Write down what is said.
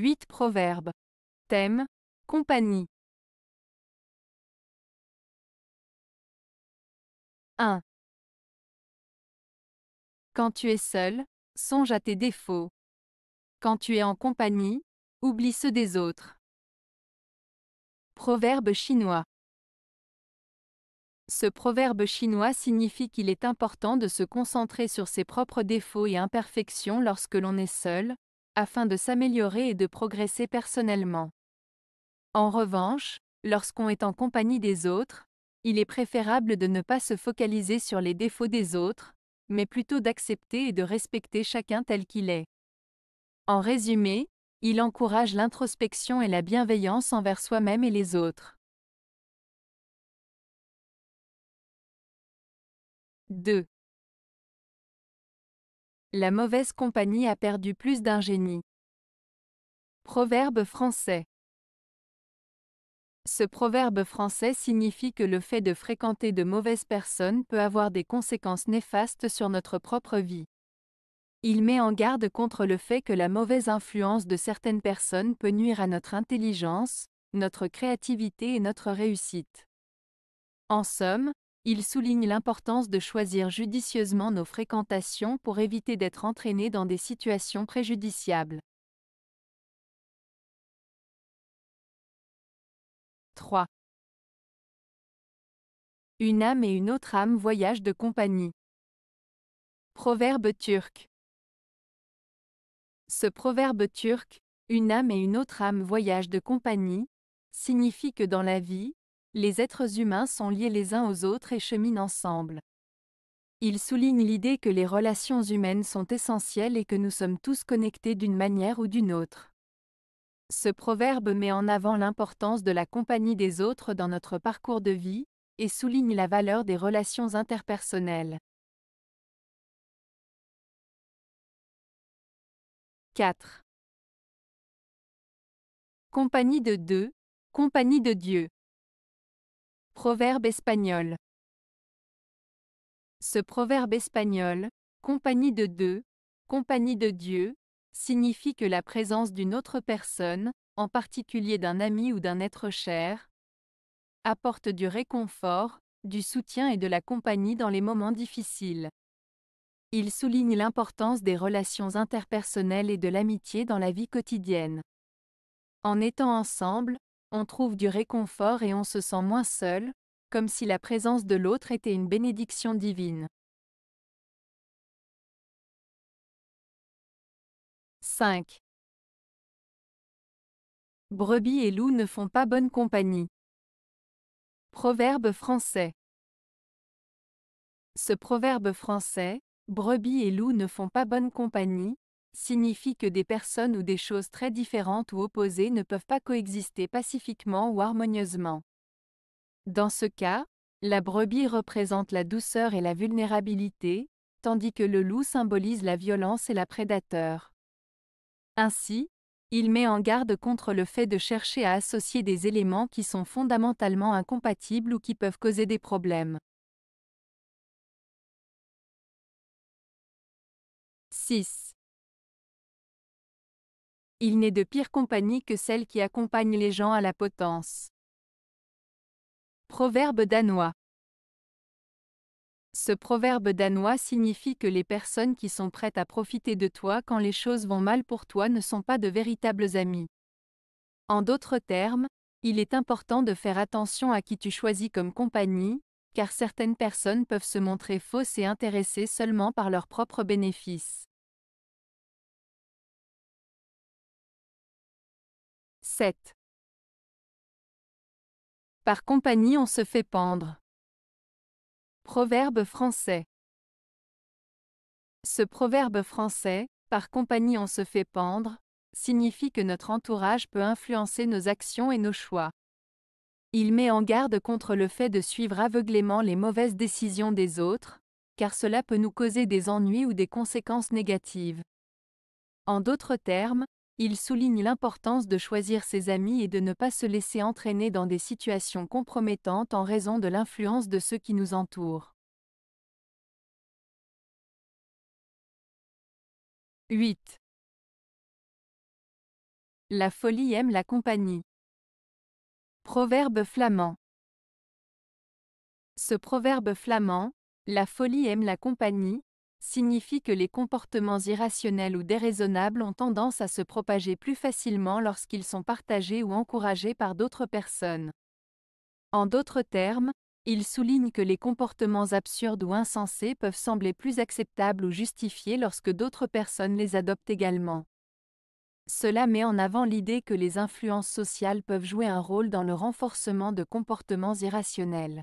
8 Proverbes. Thème Compagnie. 1. Quand tu es seul, songe à tes défauts. Quand tu es en compagnie, oublie ceux des autres. Proverbe chinois. Ce proverbe chinois signifie qu'il est important de se concentrer sur ses propres défauts et imperfections lorsque l'on est seul, afin de s'améliorer et de progresser personnellement. En revanche, lorsqu'on est en compagnie des autres, il est préférable de ne pas se focaliser sur les défauts des autres, mais plutôt d'accepter et de respecter chacun tel qu'il est. En résumé, il encourage l'introspection et la bienveillance envers soi-même et les autres. 2. La mauvaise compagnie a perdu plus d'ingénie. Proverbe français. Ce proverbe français signifie que le fait de fréquenter de mauvaises personnes peut avoir des conséquences néfastes sur notre propre vie. Il met en garde contre le fait que la mauvaise influence de certaines personnes peut nuire à notre intelligence, notre créativité et notre réussite. En somme, il souligne l'importance de choisir judicieusement nos fréquentations pour éviter d'être entraînés dans des situations préjudiciables. 3. Une âme et une autre âme voyagent de compagnie. Proverbe turc. Ce proverbe turc, une âme et une autre âme voyagent de compagnie, signifie que dans la vie, les êtres humains sont liés les uns aux autres et cheminent ensemble. Il souligne l'idée que les relations humaines sont essentielles et que nous sommes tous connectés d'une manière ou d'une autre. Ce proverbe met en avant l'importance de la compagnie des autres dans notre parcours de vie, et souligne la valeur des relations interpersonnelles. 4. Compagnie de deux, compagnie de Dieu. Proverbe espagnol. Ce proverbe espagnol, compagnie de deux, compagnie de Dieu, signifie que la présence d'une autre personne, en particulier d'un ami ou d'un être cher, apporte du réconfort, du soutien et de la compagnie dans les moments difficiles. Il souligne l'importance des relations interpersonnelles et de l'amitié dans la vie quotidienne. En étant ensemble, on trouve du réconfort et on se sent moins seul, comme si la présence de l'autre était une bénédiction divine. 5. Brebis et loups ne font pas bonne compagnie. Proverbe français. Ce proverbe français, brebis et loups ne font pas bonne compagnie, signifie que des personnes ou des choses très différentes ou opposées ne peuvent pas coexister pacifiquement ou harmonieusement. Dans ce cas, la brebis représente la douceur et la vulnérabilité, tandis que le loup symbolise la violence et la prédateur. Ainsi, il met en garde contre le fait de chercher à associer des éléments qui sont fondamentalement incompatibles ou qui peuvent causer des problèmes. 6. Il n'est de pire compagnie que celle qui accompagne les gens à la potence. Proverbe danois. Ce proverbe danois signifie que les personnes qui sont prêtes à profiter de toi quand les choses vont mal pour toi ne sont pas de véritables amis. En d'autres termes, il est important de faire attention à qui tu choisis comme compagnie, car certaines personnes peuvent se montrer fausses et intéressées seulement par leurs propres bénéfices. 7. Par compagnie on se fait pendre. Proverbe français. Ce proverbe français, par compagnie on se fait pendre, signifie que notre entourage peut influencer nos actions et nos choix. Il met en garde contre le fait de suivre aveuglément les mauvaises décisions des autres, car cela peut nous causer des ennuis ou des conséquences négatives. En d'autres termes, il souligne l'importance de choisir ses amis et de ne pas se laisser entraîner dans des situations compromettantes en raison de l'influence de ceux qui nous entourent. 8. La folie aime la compagnie. Proverbe flamand. Ce proverbe flamand, la folie aime la compagnie, signifie que les comportements irrationnels ou déraisonnables ont tendance à se propager plus facilement lorsqu'ils sont partagés ou encouragés par d'autres personnes. En d'autres termes, il souligne que les comportements absurdes ou insensés peuvent sembler plus acceptables ou justifiés lorsque d'autres personnes les adoptent également. Cela met en avant l'idée que les influences sociales peuvent jouer un rôle dans le renforcement de comportements irrationnels.